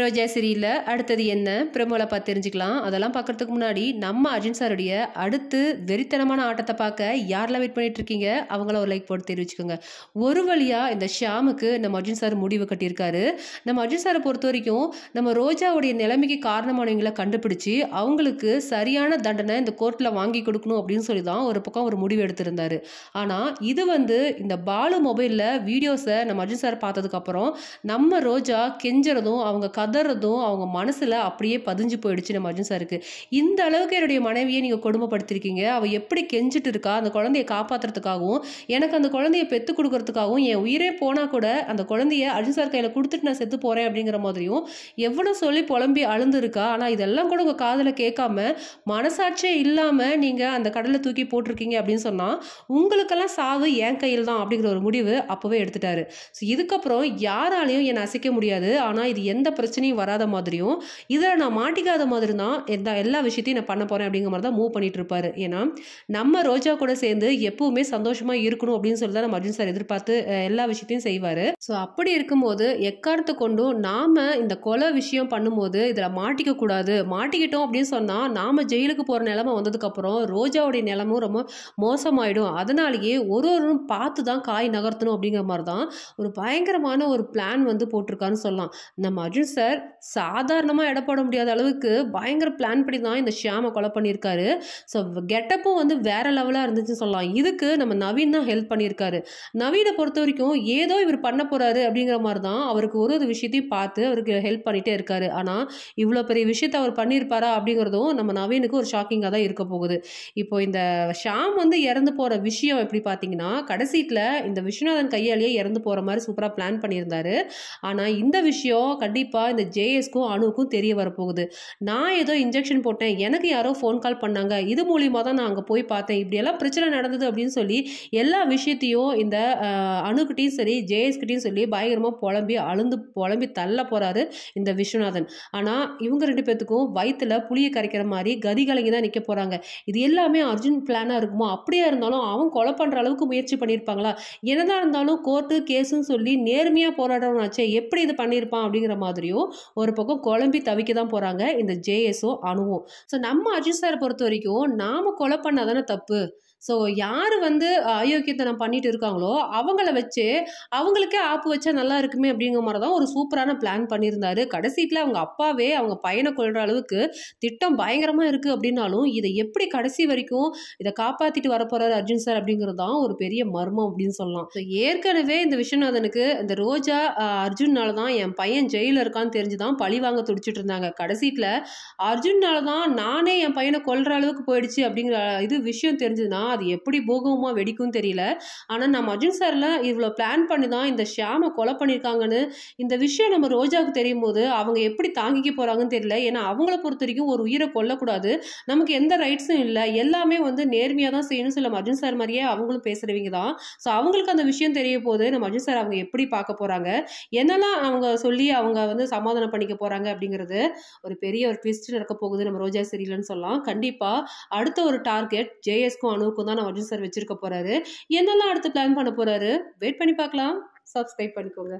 ரோஜா சிரியில் அடுத்தது என்ன பிரமோல பார்த்து தெரிஞ்சுக்கலாம் அதெல்லாம் பார்க்குறதுக்கு முன்னாடி நம்ம அர்ஜுன் சாருடைய அடுத்து வெறித்தனமான ஆட்டத்தை பார்க்க யாரெல்லாம் வெயிட் பண்ணிட்டு இருக்கீங்க அவங்கள ஒரு லைக் போட்டு தெரிவிச்சுக்கோங்க ஒரு வழியாக இந்த ஷாமுக்கு நம்ம அர்ஜுன் சார் முடிவு கட்டியிருக்காரு நம்ம அர்ஜுன் சாரை பொறுத்த வரைக்கும் நம்ம ரோஜாவுடைய நிலைமைக்கு காரணமானவங்களை கண்டுபிடிச்சி அவங்களுக்கு சரியான தண்டனை இந்த கோர்ட்டில் வாங்கி கொடுக்கணும் அப்படின்னு சொல்லி தான் ஒரு பக்கம் ஒரு முடிவு எடுத்திருந்தாரு ஆனால் இது வந்து இந்த பாலு மொபைலில் வீடியோஸை நம்ம அர்ஜுன் சார் பார்த்ததுக்கப்புறம் நம்ம ரோஜா கெஞ்சுறதும் அவங்க கதறதும் அவங்க மனசில் அப்படியே பதிஞ்சு போயிடுச்சு நம்ம அர்ஜுன் சாருக்கு இந்த அளவுக்கு என்னுடைய மனைவியை நீங்கள் கொடுமைப்படுத்திருக்கீங்க அவள் எப்படி கெஞ்சிட்டு இருக்கா அந்த குழந்தைய காப்பாற்றுறதுக்காகவும் எனக்கு அந்த குழந்தைய பெற்று கொடுக்கறதுக்காகவும் என் உயிரே போனால் கூட அந்த குழந்தைய அர்ஜுன் சார் கையில் கொடுத்துட்டு நான் செத்து போகிறேன் அப்படிங்கிற மாதிரியும் எவ்வளோ சொல்லி புலம்பி அழுந்துருக்கா ஆனால் இதெல்லாம் கூட உங்கள் காதில் கேட்காம மனசாட்சியே இல்லாமல் நீங்கள் அந்த கடலை தூக்கி போட்டிருக்கீங்க அப்படின்னு சொன்னால் உங்களுக்கெல்லாம் சாவு என் கையில் தான் அப்படிங்கிற ஒரு முடிவு அப்போவே எடுத்துட்டாரு ஸோ இதுக்கப்புறம் யாராலையும் என்னை அசைக்க முடியாது ஆனால் இது எந்த பிரச்சனை பிரச்சனையும் வராத மாதிரியும் இதில் நான் மாட்டிக்காத மாதிரி தான் எந்த எல்லா விஷயத்தையும் நான் பண்ண போகிறேன் அப்படிங்கிற மாதிரி தான் மூவ் பண்ணிட்டு இருப்பார் ஏன்னா நம்ம ரோஜா கூட சேர்ந்து எப்பவுமே சந்தோஷமாக இருக்கணும் அப்படின்னு சொல்லி தான் நம்ம அர்ஜுன் சார் எதிர்பார்த்து எல்லா விஷயத்தையும் செய்வார் ஸோ அப்படி இருக்கும்போது எக்காரத்தை கொண்டும் நாம் இந்த கொலை விஷயம் பண்ணும்போது இதில் மாட்டிக்க கூடாது மாட்டிக்கிட்டோம் அப்படின்னு சொன்னால் நாம் ஜெயிலுக்கு போகிற நிலமை வந்ததுக்கப்புறம் ரோஜாவுடைய நிலமும் ரொம்ப மோசமாயிடும் அதனாலேயே ஒரு ஒரு பார்த்து தான் காய் நகர்த்தணும் அப்படிங்கிற மாதிரி தான் ஒரு பயங்கரமான ஒரு பிளான் வந்து போட்டிருக்காருன்னு சொல்லலாம் நம்ம அர்ஜுன் சார் சாதாரணமாக எடை போட முடியாத அளவுக்கு பயங்கர பிளான் பண்ணி தான் இந்த ஷியாமை கொலை பண்ணியிருக்காரு ஸோ கெட்டப்பும் வந்து வேற லெவலாக இருந்துச்சுன்னு சொல்லலாம் இதுக்கு நம்ம நவீன் தான் ஹெல்ப் பண்ணியிருக்காரு நவீனை பொறுத்த வரைக்கும் ஏதோ இவர் பண்ண போகிறாரு அப்படிங்கிற மாதிரி தான் அவருக்கு ஒரு ஒரு விஷயத்தையும் பார்த்து அவருக்கு ஹெல்ப் பண்ணிகிட்டே இருக்காரு ஆனால் இவ்வளோ பெரிய விஷயத்தை அவர் பண்ணியிருப்பாரா அப்படிங்கிறதும் நம்ம நவீனுக்கு ஒரு ஷாக்கிங்காக தான் இருக்க போகுது இப்போ இந்த ஷாம் வந்து இறந்து போகிற விஷயம் எப்படி பார்த்தீங்கன்னா கடைசீட்டில் இந்த விஸ்வநாதன் கையாலேயே இறந்து போகிற மாதிரி சூப்பராக பிளான் பண்ணியிருந்தாரு ஆனால் இந்த விஷயம் கண்டிப்பாக கண்டிப்பாக இந்த ஜேஎஸ்க்கும் அணுவுக்கும் தெரிய வரப்போகுது நான் ஏதோ இன்ஜெக்ஷன் போட்டேன் எனக்கு யாரோ ஃபோன் கால் பண்ணாங்க இது மூலியமாக தான் நான் அங்கே போய் பார்த்தேன் இப்படியெல்லாம் பிரச்சனை நடந்தது அப்படின்னு சொல்லி எல்லா விஷயத்தையும் இந்த அணுக்கிட்டையும் சரி ஜேஎஸ்கிட்டையும் சொல்லி பயங்கரமாக புலம்பி அழுந்து புலம்பி தள்ள போகிறாரு இந்த விஸ்வநாதன் ஆனால் இவங்க ரெண்டு பேர்த்துக்கும் வயிற்றில் புளியை கரைக்கிற மாதிரி கதி கலங்கி தான் நிற்க போகிறாங்க இது எல்லாமே அர்ஜுன் பிளானாக இருக்குமோ அப்படியே இருந்தாலும் அவன் கொலை பண்ணுற அளவுக்கு முயற்சி பண்ணியிருப்பாங்களா என்னதான் இருந்தாலும் கோர்ட்டு கேஸுன்னு சொல்லி நேர்மையாக போராடுறவனாச்சே எப்படி இது பண்ணியிருப்பான் அப்படிங்கிற மாதிரியும் ஆர்ஜியும் ஒரு பக்கம் குழம்பி தவிக்க தான் போகிறாங்க இந்த ஜேஎஸ்ஓ அணுவும் ஸோ நம்ம அஜித் சார் பொறுத்த வரைக்கும் நாம் கொலை பண்ணாதானே தப்பு ஸோ யார் வந்து அயோக்கியத்தனம் பண்ணிட்டு இருக்காங்களோ அவங்கள வச்சு அவங்களுக்கே ஆப்பு வச்சா நல்லா இருக்குமே அப்படிங்கிற மாதிரி தான் ஒரு சூப்பரான பிளான் பண்ணியிருந்தாரு கடைசியில் அவங்க அப்பாவே அவங்க பையனை கொள்கிற அளவுக்கு திட்டம் பயங்கரமாக இருக்குது அப்படின்னாலும் இதை எப்படி கடைசி வரைக்கும் இதை காப்பாற்றிட்டு வரப்போகிறாரு அர்ஜுன் சார் அப்படிங்கிறது தான் ஒரு பெரிய மர்மம் அப்படின்னு சொல்லலாம் ஸோ ஏற்கனவே இந்த விஸ்வநாதனுக்கு இந்த ரோஜா அர்ஜுன்னால தான் என் பையன் ஜெயிலில் இருக்கான்னு தெரிஞ்சு தான் பழி வாங்க துடிச்சிட்டு இருந்தாங்க கடைசியில் அர்ஜுன்னால தான் நானே என் பையனை கொள்கிற அளவுக்கு போயிடுச்சு அப்படிங்கிற இது விஷயம் தெரிஞ்சதுன்னா தான் அது எப்படி பூகமாக வெடிக்கும் தெரியல ஆனால் நம்ம அர்ஜுன் சாரில் இவ்வளோ பிளான் பண்ணி தான் இந்த ஷியாமை கொலை பண்ணியிருக்காங்கன்னு இந்த விஷயம் நம்ம ரோஜாவுக்கு தெரியும் போது அவங்க எப்படி தாங்கிக்க போகிறாங்கன்னு தெரியல ஏன்னா அவங்கள பொறுத்த வரைக்கும் ஒரு உயிரை கொல்லக்கூடாது நமக்கு எந்த ரைட்ஸும் இல்லை எல்லாமே வந்து நேர்மையாக தான் செய்யணும் சொல்ல அர்ஜுன் சார் மாதிரியே அவங்களும் பேசுகிறவங்க தான் ஸோ அவங்களுக்கு அந்த விஷயம் தெரிய போது நம்ம அர்ஜுன் சார் அவங்க எப்படி பார்க்க போகிறாங்க என்னெல்லாம் அவங்க சொல்லி அவங்க வந்து சமாதானம் பண்ணிக்க போகிறாங்க அப்படிங்கிறது ஒரு பெரிய ஒரு ட்விஸ்ட் நடக்க போகுது நம்ம ரோஜா சரியில்லைன்னு சொல்லலாம் கண்டிப்பாக அடுத்த ஒரு டார்கெட் ஜேஎஸ்கும் அணுக்கும் குரூப்புக்கும் தான் நம்ம அர்ஜுன் சார் வச்சிருக்க போறாரு என்னெல்லாம் அடுத்து பிளான் பண்ண போறாரு வெயிட் பண்ணி பார்க்கலாம் சப்ஸ்கிரைப் பண்ணிக்கோங்க